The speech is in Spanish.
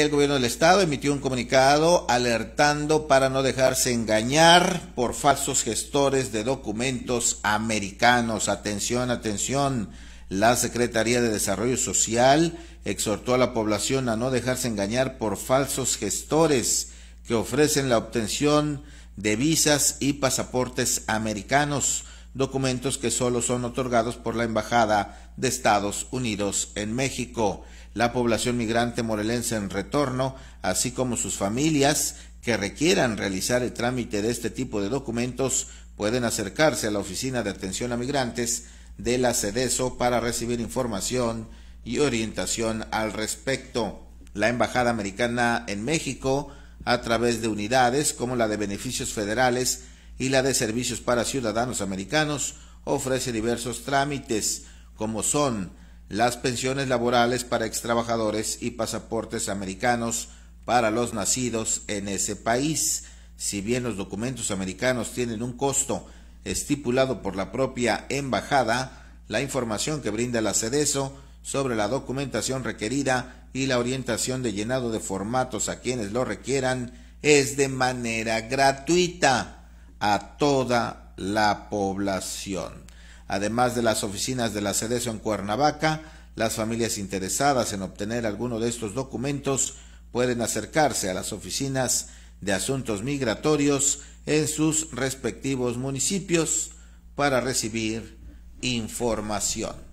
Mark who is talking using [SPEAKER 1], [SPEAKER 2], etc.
[SPEAKER 1] El gobierno del estado emitió un comunicado alertando para no dejarse engañar por falsos gestores de documentos americanos. Atención, atención. La Secretaría de Desarrollo Social exhortó a la población a no dejarse engañar por falsos gestores que ofrecen la obtención de visas y pasaportes americanos documentos que solo son otorgados por la Embajada de Estados Unidos en México. La población migrante morelense en retorno, así como sus familias que requieran realizar el trámite de este tipo de documentos, pueden acercarse a la Oficina de Atención a Migrantes de la CEDESO para recibir información y orientación al respecto. La Embajada Americana en México, a través de unidades como la de Beneficios Federales, y la de Servicios para Ciudadanos Americanos ofrece diversos trámites, como son las pensiones laborales para extrabajadores y pasaportes americanos para los nacidos en ese país. Si bien los documentos americanos tienen un costo estipulado por la propia embajada, la información que brinda la CEDESO sobre la documentación requerida y la orientación de llenado de formatos a quienes lo requieran es de manera gratuita a toda la población. Además de las oficinas de la CEDESO en Cuernavaca, las familias interesadas en obtener alguno de estos documentos pueden acercarse a las oficinas de asuntos migratorios en sus respectivos municipios para recibir información.